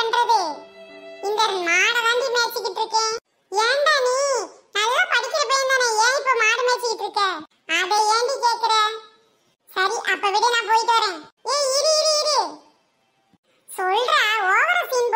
பண்றது இந்த மாடை தாண்டி மேய்ச்சிக்கிட்டு இருக்கேன் ஏன்டா நீ நல்லா படிக்கிற பையன் தானே ஏன் இப்ப மாடு மேய்ச்சிக்கிட்டு இருக்க அதை ஏண்டி கேக்குற சரி அப்ப விட நான் போயிட்டு வரேன் ஏய் இரு இரு இரு சொல்றா ஓவர சீன்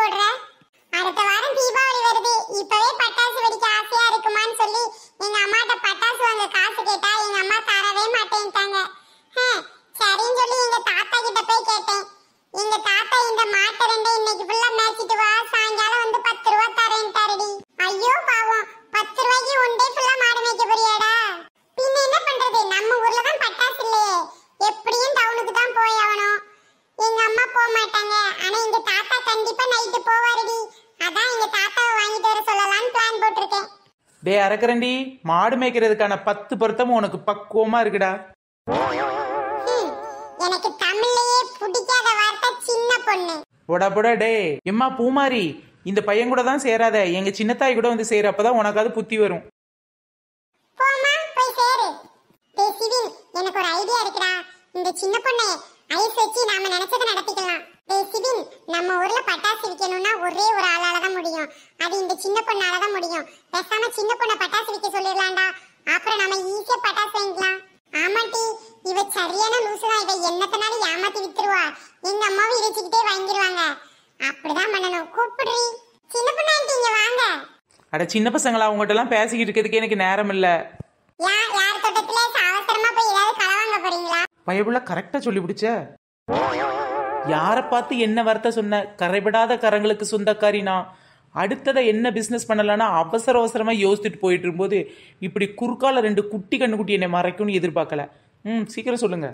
அறக்கிறண்டி மாடு மேய்க்கிறதுக்கான பத்து பொருத்தமும் உனக்கு பக்குவமா இருக்குடா எனக்கு தமிழ்லயே பிடிக்காத வார்த்தை சின்ன பொண்ணு போடா போடா டே எம்மா பூமாரி இந்த பையன் கூட தான் சேராத எங்க சின்னத்தாய் கூட வந்து சேர அப்பதான் உனக்காவது புத்தி வரும் போமா போய் சேரு டேய் சிவில் எனக்கு ஒரு ஐடியா இருக்குடா இந்த சின்ன பொண்ணை ஐஸ் நடத்திக்கலாம் நம்ம ஊர்ல பட்டாசு விக்கணும்னா ஒரே ஒரு ஆளால தான் முடியும் அது இந்த சின்ன பொண்ணால தான் முடியும் பேசாம சின்ன பொண்ணை பட்டாசு விக்க சொல்லிடலாம்டா அப்புறம் நம்ம ஈஸியா பட்டாசு வாங்கிக்கலாம் ஆமா டி இவ சரியான லூசு தான் இவ என்னத்தனாலும் ஏமாத்தி வித்துருவா எங்க அம்மாவும் இறைச்சிக்கிட்டே வாங்கிடுவாங்க அப்படிதான் பண்ணணும் கூப்பிடுறி சின்ன பொண்ணா இங்க வாங்க அட சின்ன பசங்களா உங்ககிட்ட எல்லாம் பேசிக்கிட்டு இருக்கிறதுக்கு எனக்கு நேரம் இல்ல யா யார் தோட்டத்துல அவசரமா போய் ஏதாவது களவாங்க போறீங்களா பயபுள்ள கரெக்டா சொல்லி பிடிச்ச யாரை பார்த்து என்ன வார்த்தை சொன்ன கரைபடாத கரங்களுக்கு சொந்தக்காரி நான் அடுத்ததை என்ன பிஸ்னஸ் பண்ணலான்னா அவசர அவசரமாக யோசிச்சுட்டு போயிட்டு இருக்கும்போது இப்படி குறுக்கால ரெண்டு குட்டி கண்ணுக்குட்டி என்னை மறைக்கும்னு எதிர்பார்க்கல ம் சீக்கிரம் சொல்லுங்க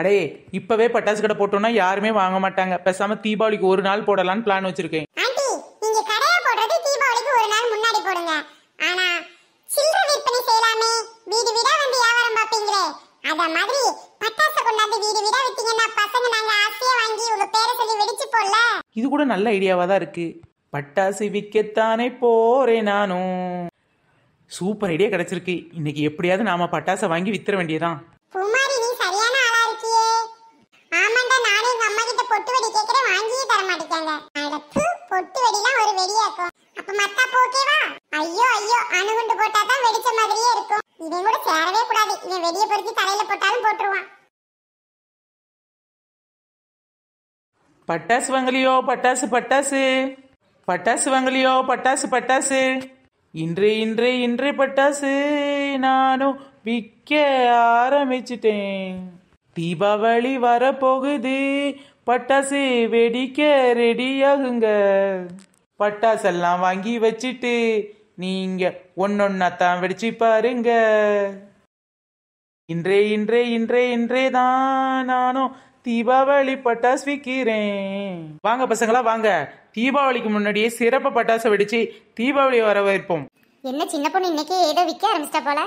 அடே இப்பவே பட்டாசு கடை போட்டோம்னா யாருமே வாங்க மாட்டாங்க பேசாம தீபாவளிக்கு ஒரு நாள் போடலான்னு பிளான் வச்சிருக்கேன் அத மாதிரி பட்டாசு கொண்டாந்து வீடு வீடா விட்டீங்கன்னா பசங்க நாங்க ஆசையா வாங்கி உங்க பேரை சொல்லி வெடிச்சு போல இது கூட நல்ல ஐடியாவா தான் இருக்கு பட்டாசு விக்கத்தானே போறேன் நானும் சூப்பர் ஐடியா கிடைச்சிருக்கு இன்னைக்கு எப்படியாவது நாம பட்டாசை வாங்கி வித்துற வேண்டியதான் குமாரி நீ சரியான ஆளா இருக்கியே ஆமாண்டா நானும் எங்க அம்மா கிட்ட பொட்டு வெடி கேக்குறேன் வாங்கியே தர மாட்டேங்காங்க அடப்பு பொட்டு வெடிலாம் ஒரு வெடியாக்கும் அப்ப மத்தா போக்கேவா ஐயோ ஐயோ அணுகுண்டு போட்டா தான் வெடிச்ச மாதிரியே இருக்கும் இவன் கூட சேரவே கூடாது இவன் வெளியே தலையில போட்டாலும் போட்டுருவான் பட்டாசு வங்கலியோ பட்டாசு பட்டாசு பட்டாசு வங்கலியோ பட்டாசு பட்டாசு இன்று இன்று இன்று பட்டாசு நானும் விற்க ஆரம்பிச்சிட்டேன் தீபாவளி வரப்போகுது பட்டாசு வெடிக்க ரெடியாகுங்க பட்டாசெல்லாம் வாங்கி வச்சுட்டு நீங்க ஒன்னொன்னத்தான் வெடிச்சு பாருங்க இன்றே இன்றே இன்றே இன்றே தான் நானும் தீபாவளி பட்டாசு விற்கிறேன் வாங்க பசங்களா வாங்க தீபாவளிக்கு முன்னாடியே சிறப்பு பட்டாசு வெடிச்சு தீபாவளி வரவேற்போம் என்ன சின்ன பொண்ணு இன்னைக்கு ஏதோ விற்க ஆரம்பிச்சிட்ட போல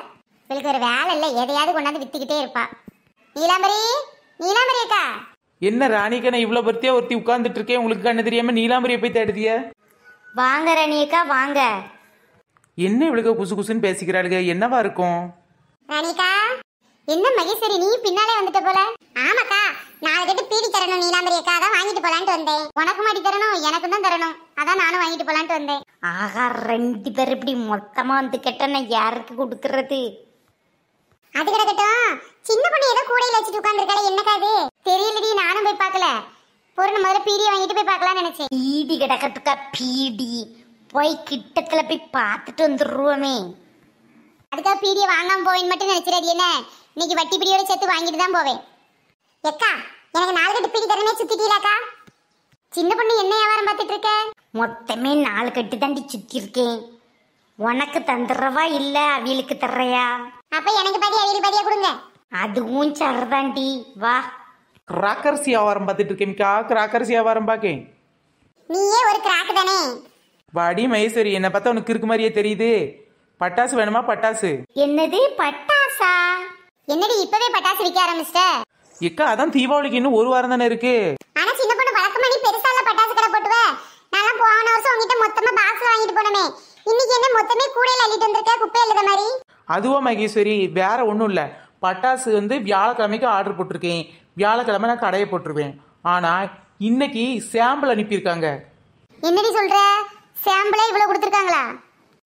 இவளுக்கு ஒரு வேலை இல்லை எதையாவது கொண்டாந்து வித்துக்கிட்டே இருப்பா நீலாம்பரி நீலாம்பரி அக்கா என்ன ராணிக்கண்ணா இவ்வளோ பருத்தியா ஒருத்தி உட்கார்ந்துட்டு இருக்கேன் உங்களுக்கு கண்ணு தெரியாம நீலாம்பரியை போய் தேடுதிய வாங்க ராணி அக்கா வாங்க என்ன இவளுக்கு குசு குசுன்னு பேசிக்கிறாளுங்க என்னவா இருக்கும் ராணிகா என்ன மகேஸ்வரி நீ பின்னாலே வந்துட்ட போல ஆமாக்கா நான் கிட்ட பீடி தரணும் நீலாம்பரி அதான் வாங்கிட்டு போலான்ட்டு வந்தேன் உனக்கு மாட்டி தரணும் எனக்கும் தான் தரணும் அதான் நானும் வாங்கிட்டு போலான்ட்டு வந்தேன் ஆகா ரெண்டு பேர் இப்படி மொத்தமா வந்து கெட்டன யாருக்கு கொடுக்கறது அது கிடக்கட்டும் சின்ன பொண்ணு ஏதோ கூடையில வச்சுட்டு உட்காந்துருக்கா என்னக்கா அது தெரியலடி நானும் போய் பார்க்கல பொருள் முதல்ல பீடியை வாங்கிட்டு போய் பார்க்கலாம்னு நினைச்சேன் பீடி கிடக்கட்டுக்கா பீடி போய் கிட்டத்துல போய் பார்த்துட்டு வந்துடுவோமே அதுக்காக பீடியை வாங்காம போவேன் மட்டும் நினைச்சிடாது என்ன இன்னைக்கு வட்டி பிடியோட சேர்த்து வாங்கிட்டு தான் போவேன் எக்கா எனக்கு நாலு கட்டு பீடி தரமே சுத்திட்டீங்களாக்கா சின்ன பொண்ணு என்ன வியாபாரம் பார்த்துட்டு இருக்க மொத்தமே நாலு கட்டு தாண்டி சுத்தி இருக்கேன் உனக்கு தந்துடுறவா இல்ல அவியலுக்கு தர்றையா அப்ப எனக்கு பாதி அவியல் பாதியா கொடுங்க அதுவும் சரதாண்டி வா கிராக்கரிசி வியாபாரம் பார்த்துட்டு இருக்கேன்க்கா கிராக்கரிசி வியாபாரம் பார்க்கேன் நீயே ஒரு கிராக்கு தானே வாடி மகேஸ்வரி என்னை பார்த்தா உனக்கு இருக்கு மாதிரியே தெரியுது பட்டாசு வேணுமா பட்டாசு என்னது பட்டாசா என்னடி இப்பவே பட்டாசு விக்க ஆரம்பிச்சிட்ட இக்க அதான் தீபாவளிக்கு இன்னும் ஒரு வாரம் தானே இருக்கு ஆனா சின்ன பொண்ணு வழக்கம் நீ பெருசா எல்லாம் பட்டாசு கடை போட்டுவ நான் போன வருஷம் உங்ககிட்ட மொத்தமா பாக்ஸ் வாங்கிட்டு போனமே இன்னைக்கு என்ன மொத்தமே கூடையில அள்ளிட்டு வந்திருக்க குப்பை எழுத மாதிரி அதுவா மகேஸ்வரி வேற ஒன்றும் இல்லை பட்டாசு வந்து வியாழக்கிழமைக்கு ஆர்டர் போட்டிருக்கேன் வியாழக்கிழமை நான் கடையை போட்டுருவேன் ஆனால் இன்னைக்கு சாம்பிள் அனுப்பியிருக்காங்க என்னடி சொல்ற இவ்வளவு கொடுத்துருக்காங்களா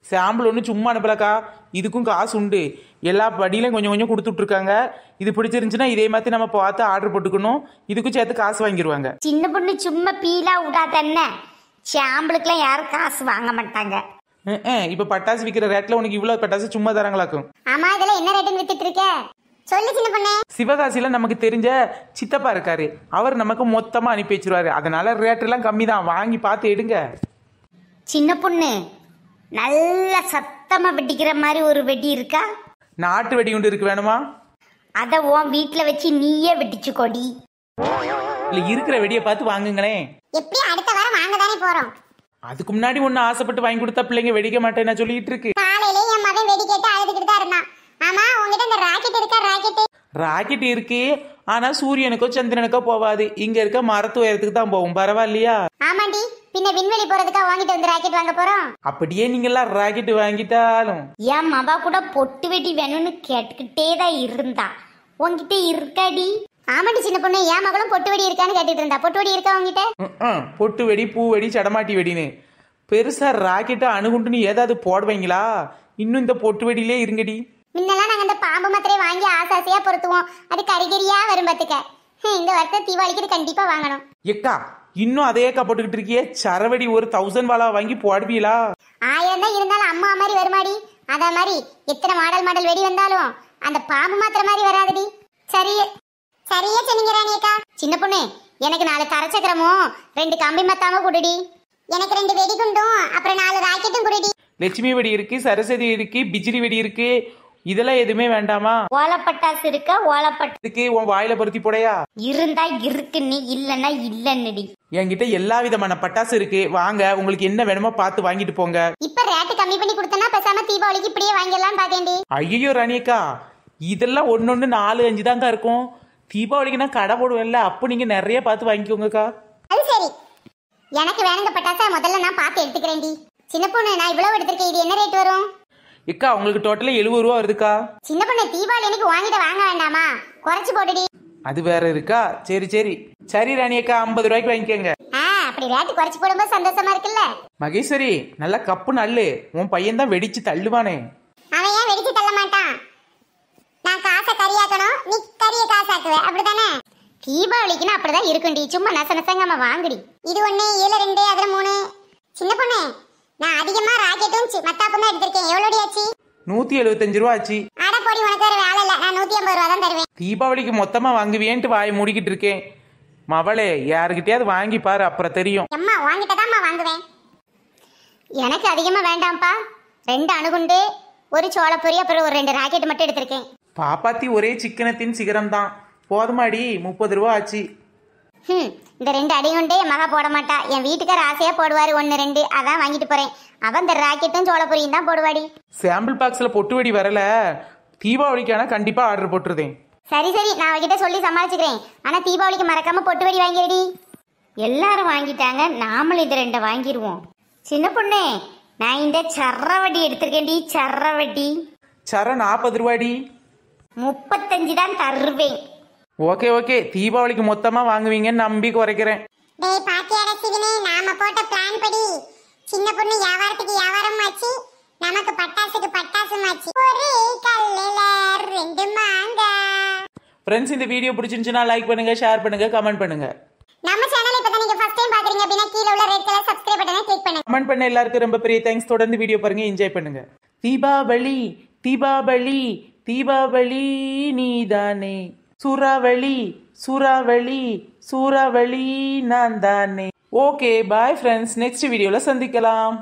சாம்பிள் ஒன்று சும்மா அனுப்பலக்கா இதுக்கும் காசு உண்டு எல்லா படியிலையும் கொஞ்சம் கொஞ்சம் கொடுத்துட்ருக்காங்க இது பிடிச்சிருந்துச்சுன்னா இதே மாதிரி நம்ம பார்த்து ஆர்டர் போட்டுக்கணும் இதுக்கும் சேர்த்து காசு வாங்கிடுவாங்க சின்ன பொண்ணு சும்மா பீலா என்ன சாம்பிளுக்குலாம் யாரும் காசு வாங்க மாட்டாங்க இப்போ பட்டாசு விற்கிற ரேட்டில் உனக்கு இவ்வளோ பட்டாசு சும்மா தரங்களாக்கும் ஆமா இதெல்லாம் என்ன ரேட் வித்துட்டு இருக்க சொல்லு சின்ன பொண்ணு சிவகாசியில நமக்கு தெரிஞ்ச சித்தப்பா இருக்காரு அவர் நமக்கு மொத்தமா அனுப்பி வச்சிருவாரு அதனால ரேட் எல்லாம் கம்மி தான் வாங்கி பார்த்து எடுங்க சின்ன பொண்ணு நல்ல சத்தமா வெட்டிக்கிற மாதிரி ஒரு வெடி இருக்கா நாட்டு வெடி உண்டு இருக்கு வேணுமா அத உன் வீட்டுல வச்சு நீயே வெட்டிச்சு கொடி இல்ல இருக்கிற வெடியை பார்த்து வாங்குங்களேன் எப்படி அடுத்த வாரம் வாங்க தானே போறோம் அதுக்கு முன்னாடி ஒன்னு ஆசைப்பட்டு வாங்கி கொடுத்தா பிள்ளைங்க வெடிக்க மாட்டேன்னு சொல்லிட்டு இருக்கு காலையில என் மகன் வெடி கேட்டு அழுதுகிட்டு தான் இருந்தான் ஆமா உங்ககிட்ட இந்த ராக்கெட் இருக்கா ராக்கெட் ராக்கெட் இருக்கு ஆனா சூரியனுக்கோ சந்திரனுக்கோ போவாது இங்க இருக்க மரத்து உயரத்துக்கு தான் போகும் பரவாயில்லையா ஆமாண்டி பின்ன விண்வெளி போறதுக்கா வாங்கிட்டு வந்து ராக்கெட் வாங்க போறோம் அப்படியே நீங்க எல்லாம் ராக்கெட் வாங்கிட்டாலும் என் மவா கூட பொட்டு வெட்டி வேணும்னு கேட்டுக்கிட்டே தான் இருந்தா உங்ககிட்ட இருக்காடி ஆமாடி சின்ன பொண்ணு என் மகளும் பொட்டு வெடி இருக்கான்னு கேட்டுட்டு இருந்தா பொட்டு வெடி இருக்கா உங்ககிட்ட பொட்டு வெடி பூ வெடி சடமாட்டி வெடின்னு பெருசா ராக்கெட்டா அணுகுண்டுன்னு ஏதாவது போடுவீங்களா இன்னும் இந்த பொட்டு வெடியிலே இருங்கடி முன்னெல்லாம் நாங்கள் அந்த பாம்பு மாத்திரை வாங்கி ஆசை ஆசையாக பொருத்துவோம் அது கரிகரியா வரும் பத்துக்க இந்த வருஷம் தீபாவளிக்கு கண்டிப்பா கண்டிப்பாக வாங்கணும் எக்கா இன்னும் அதே அக்கா போட்டுக்கிட்டு இருக்கியே சரவடி ஒரு தௌசண்ட் வாழா வாங்கி போடுவீலா ஆயிரம் தான் இருந்தாலும் அம்மா மாதிரி வருமாடி அத மாதிரி எத்தனை மாடல் மாடல் வெடி வந்தாலும் அந்த பாம்பு மாத்திர மாதிரி வராதுடி சரி சரியா சொன்னீங்க ராணியக்கா சின்ன பொண்ணு எனக்கு நாலு தரச்சக்கரமும் ரெண்டு கம்பி மத்தாம குடுடி எனக்கு ரெண்டு வெடி குண்டும் அப்புறம் நாலு ராக்கெட்டும் குடுடி லட்சுமி வெடி இருக்கு சரஸ்வதி இருக்கு பிஜிலி வெடி இருக்கு இதெல்லாம் எதுவுமே வேண்டாமா ஓலப்பட்டாசு இருக்கா ஓலப்பட்டதுக்கு உன் வாயில பருத்தி போடையா இருந்தா இருக்கு நீ இல்லன்னா இல்லன்னுடி என்கிட்ட எல்லா விதமான பட்டாசு இருக்கு வாங்க உங்களுக்கு என்ன வேணுமோ பார்த்து வாங்கிட்டு போங்க இப்ப ரேட்டு கம்மி பண்ணி கொடுத்தனா பேசாம தீபாவளிக்கு இப்படியே வாங்கிடலாம் பாத்தேன் ஐயோ ரணிக்கா இதெல்லாம் ஒன்னொன்னு நாலு அஞ்சு தாங்க இருக்கும் நான் கடை போடுவேன்ல அப்போ நீங்க நிறைய பார்த்து வாங்கிக்கோங்கக்கா அது சரி எனக்கு வேணுங்க பட்டாசா முதல்ல நான் பார்த்து எடுத்துக்கிறேன்டி சின்ன பொண்ணு நான் இவ்வளவு எடுத்திருக்கேன் இது என்ன ரேட் வரும் இக்கா உங்களுக்கு டோட்டலா எழுபது ரூபா வருதுக்கா சின்ன பொண்ணு தீபாவளி அன்னைக்கு வாங்கிட்டு வாங்க வேண்டாமா குறைச்சு போட்டுடி அது வேற இருக்கா சரி சரி சரி ராணி அக்கா ஐம்பது ரூபாய்க்கு வாங்கிக்கோங்க ஆ அப்படி ரேட்டு குறைச்சு போடும்போது சந்தோஷமா இருக்குல்ல மகேஸ்வரி நல்ல கப்பு நல்லு உன் பையன் தான் வெடிச்சு தள்ளுவானே அவன் ஏன் வெடிச்சு தள்ள மாட்டான் நான் காசை கறியாக்கணும் நீ கறிய காசாக்குவ அப்படிதானே தீபாவளிக்குன்னா அப்படிதான் இருக்கும்டி சும்மா நச நசங்காம வாங்குடி இது ஒண்ணு ஏழு ரெண்டு அதுல மூணு சின்ன பொண்ணு நான் அதிகமா ராக்கெட்டும் மத்தாப்பும் தான் எடுத்திருக்கேன் எவ்வளோ நூத்தி எழுபத்தஞ்சு ரூபா ஆச்சு அட போடி உனக்கு வேற வேலை இல்ல நான் நூத்தி ஐம்பது ரூபா தான் தருவேன் தீபாவளிக்கு மொத்தமா வாங்குவேன்ட்டு வாய் மூடிக்கிட்டு இருக்கேன் மவளே யாருக்கிட்டயாவது வாங்கி பாரு அப்புறம் தெரியும் அம்மா வாங்கிட்ட தான்மா வாங்குவேன் எனக்கு அதிகமா வேண்டாம்ப்பா ரெண்டு அணுகுண்டு ஒரு சோளப்பொரி அப்புறம் ஒரு ரெண்டு ராக்கெட் மட்டும் எடுத்திருக்கேன் பாப்பாத்தி ஒரே சிக்கனத்தின் சிகரம் தான் போதுமாடி முப்பது ரூபா ஆச்சு ம் இந்த ரெண்டு அடி கொண்டே என் மகா போட மாட்டா என் வீட்டுக்கார ஆசையா போடுவாரு ஒன்னு ரெண்டு அதான் வாங்கிட்டு போறேன் அவன் இந்த ராக்கெட்டும் சோளப்பொரியும் தான் போடுவாடி சாம்பிள் பாக்ஸ்ல பொட்டு வெடி வரல தீபாவளிக்கான கண்டிப்பா ஆர்டர் போட்டுருதேன் சரி சரி நான் அவகிட்ட சொல்லி சமாளிச்சுக்கிறேன் ஆனா தீபாவளிக்கு மறக்காம பொட்டு வடி வாங்கிடுடி எல்லாரும் வாங்கிட்டாங்க நாமளும் இது ரெண்டை வாங்கிடுவோம் சின்ன பொண்ணே நான் இந்த சர்ரவட்டி சர்ற வட்டி சர நாற்பது ரூபாடி முப்பத்தஞ்சு தான் தருவேன் ஓகே ஓகே தீபாவளிக்கு மொத்தமா வாங்குவீங்கன்னு நம்பி குறைக்கிறேன் டேய் பாத்தியாடா சிவனே நாம போட்ட பிளான் படி சின்ன பொண்ணு வியாபாரத்துக்கு வியாபாரம் ஆச்சு நமக்கு பட்டாசுக்கு பட்டாசும் ஆச்சு ஒரே கல்லல ரெண்டு மாங்கா फ्रेंड्स இந்த வீடியோ பிடிச்சிருந்துச்சுன்னா லைக் பண்ணுங்க ஷேர் பண்ணுங்க கமெண்ட் பண்ணுங்க நம்ம சேனல் இப்போ நீங்க ஃபர்ஸ்ட் டைம் பாக்குறீங்க அப்படினா கீழ உள்ள ரெட் கலர் சப்ஸ்கிரைப் பட்டனை கிளிக் பண்ணுங்க கமெண்ட் பண்ண எல்லாருக்கும் ரொம்ப பெரிய தேங்க்ஸ் தொடர்ந்து வீடியோ பாருங்க என்ஜாய் பண்ணுங்க தீபாவளி தீபாவளி தீபாவளி நீதானே சுறாவளி சுறாவளி சூறாவளி நான் தானே ஓகே பாய் ஃப்ரெண்ட்ஸ் நெக்ஸ்ட் வீடியோவில் சந்திக்கலாம்